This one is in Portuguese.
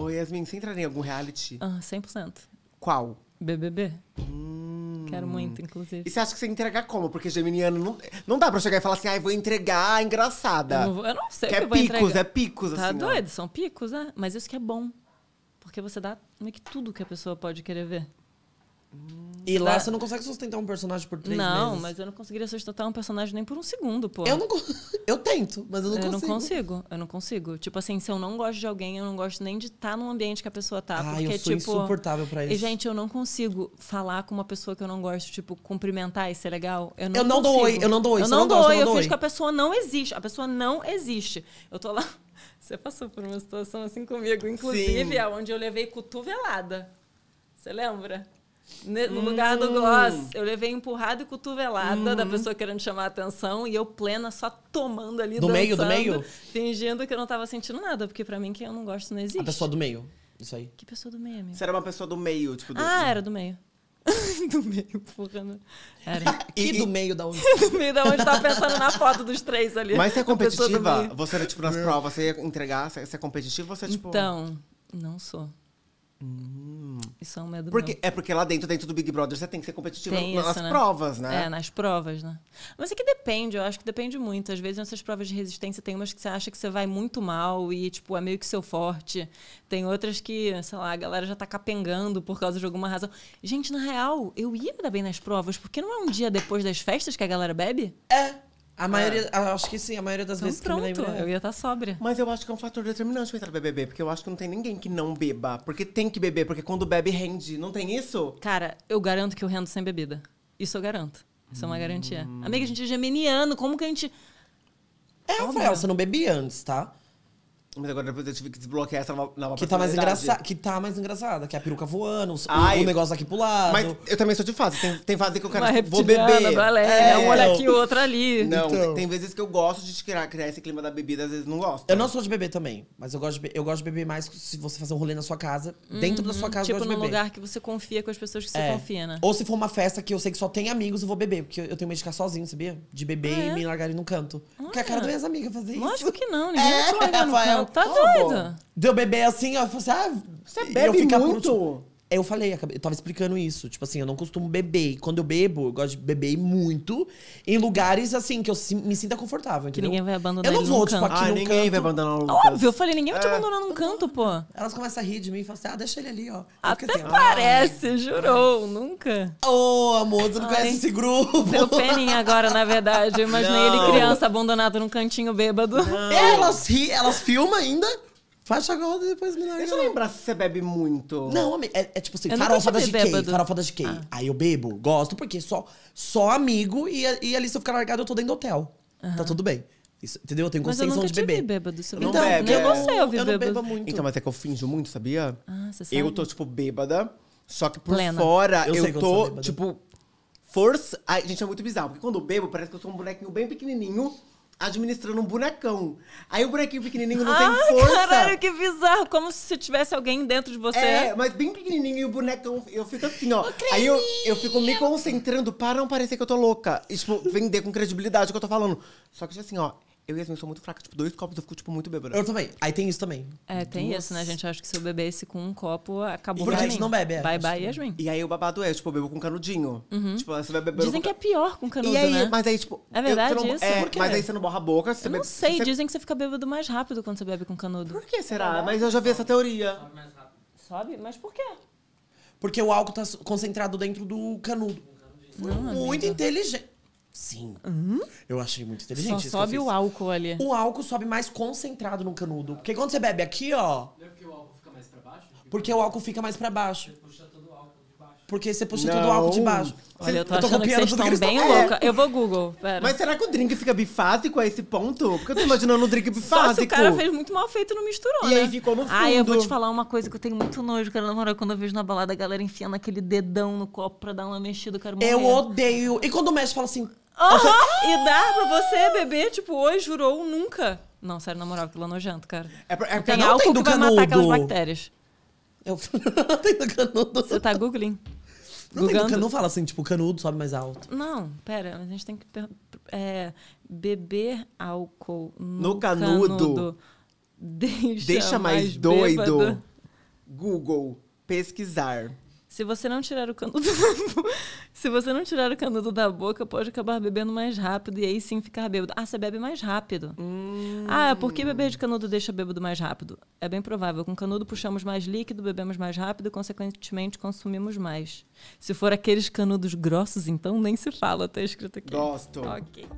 Ô, Yasmin, você entraria em algum reality? Ah, 100%. Qual? BBB. Hum. Quero muito, inclusive. E você acha que você entregar como? Porque geminiano não, não dá pra chegar e falar assim, ai, vou entregar engraçada. Eu não, vou, eu não sei que, que é picos, entregar. é picos, tá assim. Tá doido, ó. são picos, né? Mas isso que é bom. Porque você dá meio que tudo que a pessoa pode querer ver. Hum. E lá você não consegue sustentar um personagem por três não, meses. Não, mas eu não conseguiria sustentar um personagem nem por um segundo, pô. Eu não Eu tento, mas eu não eu consigo. Eu não consigo, eu não consigo. Tipo assim, se eu não gosto de alguém, eu não gosto nem de estar tá num ambiente que a pessoa tá. Ah, porque, eu sou tipo, insuportável pra isso. E, gente, eu não consigo falar com uma pessoa que eu não gosto, tipo, cumprimentar e ser legal. Eu não, eu não dou oi, eu não dou oi. Eu não, não dou oi, eu, eu fingo que a pessoa não existe. A pessoa não existe. Eu tô lá. Você passou por uma situação assim comigo, inclusive, Sim. onde eu levei cotovelada. Você lembra? Né, no lugar do hum. gloss, eu levei empurrada e cotovelada da uhum. pessoa querendo chamar a atenção e eu plena só tomando ali, do dançando, meio, do meio? fingindo que eu não tava sentindo nada, porque para mim quem eu não gosto não existe. A pessoa do meio, isso aí. Que pessoa do meio, amigo? Você era uma pessoa do meio, tipo... Do... Ah, era do meio. do meio, porra. Né? Era. E, e, do meio da onde? do meio da onde tava pensando na foto dos três ali. Mas você é competitiva? Você era, tipo, nas provas, você ia entregar, você é competitiva ou você é, tipo... Então, não sou. Hum. Isso é um medo porque, meu. É porque lá dentro, dentro do Big Brother, você tem que ser competitivo nas né? provas, né? né? É, nas provas, né? Mas é que depende, eu acho que depende muito. Às vezes, nessas provas de resistência, tem umas que você acha que você vai muito mal e, tipo, é meio que seu forte. Tem outras que, sei lá, a galera já tá capengando por causa de alguma razão. Gente, na real, eu ia me dar bem nas provas, porque não é um dia depois das festas que a galera bebe? É. A maioria, é. acho que sim, a maioria das então, vezes pronto, que eu me lembro. É eu ia estar tá sóbria. Mas eu acho que é um fator determinante para entrar beber, porque eu acho que não tem ninguém que não beba. Porque tem que beber, porque quando bebe rende. Não tem isso? Cara, eu garanto que eu rendo sem bebida. Isso eu garanto. Isso hum. é uma garantia. Hum. Amiga, a gente é geminiano, como que a gente. É, Rafael, né? você não bebia antes, tá? Mas agora depois eu tive que desbloquear essa nova, nova que tá mais engraçada Que tá mais engraçada, que é a peruca voando, o, Ai, o negócio aqui pro lado. Mas eu também sou de fase. Tem, tem fase que eu quero. Uma vou beber. Baléria, é, né? um olha aqui, outra ali. Não, então. tem, tem, vezes que eu gosto de criar, criar esse clima da bebida, às vezes não gosto. Eu não sou de beber também, mas eu gosto de, eu gosto de beber mais se você fazer um rolê na sua casa. Uhum, dentro da sua uhum. casa, tipo eu gosto de beber. num lugar que você confia com as pessoas que é. você confia, né? Ou se for uma festa que eu sei que só tem amigos, eu vou beber. Porque eu tenho medo de ficar sozinho, sabia? De beber ah, e é? me me largarem no canto. Ah, porque a cara ah. das minhas amigas fazer isso. Lógico que não, ninguém é, vai te é, largar no canto tá, tá doido. Deu bebê assim, ó. Você, assim, ah, Você bebe muito. Por eu falei, eu tava explicando isso. Tipo assim, eu não costumo beber. E quando eu bebo, eu gosto de beber muito em lugares assim que eu me sinta confortável. Entendeu? Que ninguém vai abandonar. Eu não vou, tipo, canto. aqui ah, ninguém canto. vai abandonar o Lucas. Óbvio, eu falei, ninguém vai te é. abandonar num canto, pô. Elas começam a rir de mim e falam assim: ah, deixa ele ali, ó. Até assim, ah. parece, jurou, nunca. Ô, oh, amor, tu não ai. conhece esse grupo. Deu peninha agora, na verdade. Eu imaginei não. ele criança abandonado num cantinho bêbado. Não. Elas ri, elas filmam ainda. Faz agora e depois me larga. Deixa eu lembrar se você bebe muito. Não, é, é tipo assim, Eu nunca farofa da fui GK. Farofa ah. da GK. Aí eu bebo, gosto, porque só, só amigo e, e ali se eu ficar largado, eu tô dentro do hotel. Tá tudo bem. Isso, entendeu? Eu tenho Mas eu consciência nunca de beber. bêbado. Você não então, bebe, Eu é. Né? você eu vi eu não bebo muito. Então, mas é que eu finjo muito, sabia? Ah, você sabe. Eu tô, tipo, bêbada. Só que por Plena. fora, Eu eu, sei eu tô, é tipo... Força... Ai, gente, é muito bizarro. Porque quando eu bebo, parece que eu sou um bonequinho bem pequenininho administrando um bonecão. Aí o bonequinho pequenininho não ah, tem força. Caralho, que bizarro! Como se tivesse alguém dentro de você. É, mas bem pequenininho e o bonecão, eu fico assim, ó. Aí eu, eu fico me concentrando para não parecer que eu tô louca. tipo, vender com credibilidade o que eu tô falando. Só que, tipo assim, ó, eu e Yasmin sou muito fraca. Tipo, dois copos eu fico, tipo, muito bêbada. Eu também. Aí tem isso também. É, tem isso, né? A gente acha que se eu bebesse com um copo, acabou Porque a gente não bebe, é. Bye bye, Yasmin. E aí o babado é, tipo, eu bebo com canudinho. Uhum. Tipo, você vai beber. Dizem com... que é pior com canudo, e aí, né? Mas aí, tipo. É verdade eu, não... isso? É, mas aí você não borra a boca. Você eu bebe... não sei. Você... Dizem que você fica bêbado mais rápido quando você bebe com canudo. Por que será? É. Mas eu já vi essa teoria. Sobe mais rápido. Sobe? Mas por quê? Porque o álcool tá concentrado dentro do canudo. Não, muito amiga. inteligente. Sim. Uhum. Eu achei muito inteligente. Só sobe o álcool ali. O álcool sobe mais concentrado no canudo. Porque quando você bebe aqui, ó. Não é porque o álcool fica mais pra baixo? Porque o álcool fica mais pra baixo. puxa porque você puxa tudo o álcool de baixo. Olha, eu tô, eu tô achando que vocês estão bem é. louca. É. Eu vou Google, pera. Mas será que o drink fica bifásico a esse ponto? Porque eu tô imaginando um drink bifásico. Só se o cara fez muito mal feito não misturou, e né? E aí ficou no fundo. Ah, eu vou te falar uma coisa que eu tenho muito nojo, cara, na moral. Quando eu vejo na balada a galera enfiando aquele dedão no copo pra dar uma mexida, eu quero morrer. Eu odeio. E quando o mexe, fala assim... Uhum. E dá pra você beber, tipo, hoje jurou nunca. Não, sério, na moral, aquilo é nojento, cara. É, pra, é não tem não álcool que vai matar aquelas bactérias. Eu... tem do canudo. Você tá googling? Não, Googando? tem do canudo, fala assim, tipo, canudo sobe mais alto. Não, pera, a gente tem que é, beber álcool no, No canudo. Deixa, Deixa mais, mais doido. Google, pesquisar. Se você não tirar o canudo da boca, se você não tirar o canudo da boca, pode acabar bebendo mais rápido e aí sim ficar bêbado. Ah, você bebe mais rápido. Hum. Ah, por que beber de canudo deixa bêbado mais rápido? É bem provável. Com canudo puxamos mais líquido, bebemos mais rápido e, consequentemente, consumimos mais. Se for aqueles canudos grossos, então nem se fala, tá escrito aqui. Gosto. Ok.